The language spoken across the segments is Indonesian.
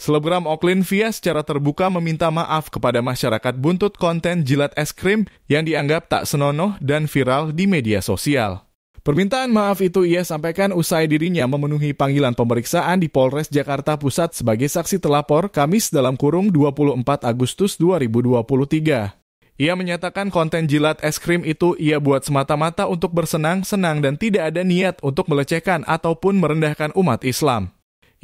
Selebgram Oklin Via secara terbuka meminta maaf kepada masyarakat buntut konten jilat es krim yang dianggap tak senonoh dan viral di media sosial. Permintaan maaf itu ia sampaikan usai dirinya memenuhi panggilan pemeriksaan di Polres Jakarta Pusat sebagai saksi telapor Kamis dalam kurung 24 Agustus 2023. Ia menyatakan konten jilat es krim itu ia buat semata-mata untuk bersenang-senang dan tidak ada niat untuk melecehkan ataupun merendahkan umat Islam.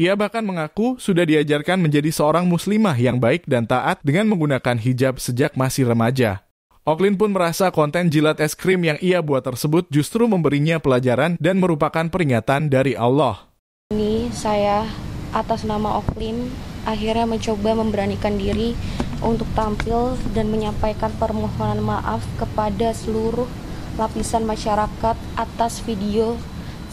Ia bahkan mengaku sudah diajarkan menjadi seorang muslimah yang baik dan taat dengan menggunakan hijab sejak masih remaja. Oklin pun merasa konten jilat es krim yang ia buat tersebut justru memberinya pelajaran dan merupakan peringatan dari Allah. Ini saya atas nama Oklin akhirnya mencoba memberanikan diri untuk tampil dan menyampaikan permohonan maaf kepada seluruh lapisan masyarakat atas video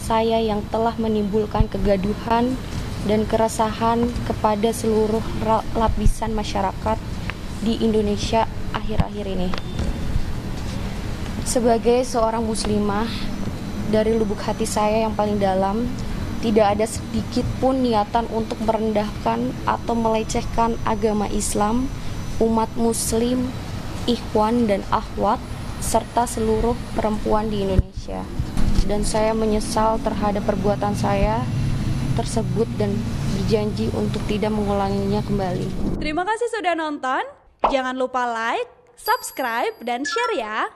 saya yang telah menimbulkan kegaduhan dan keresahan kepada seluruh lapisan masyarakat di Indonesia akhir-akhir ini. Sebagai seorang muslimah, dari lubuk hati saya yang paling dalam, tidak ada sedikit pun niatan untuk merendahkan atau melecehkan agama Islam umat muslim, ikhwan dan akhwat serta seluruh perempuan di Indonesia. Dan saya menyesal terhadap perbuatan saya tersebut dan berjanji untuk tidak mengulanginya kembali. Terima kasih sudah nonton. Jangan lupa like, subscribe, dan share ya.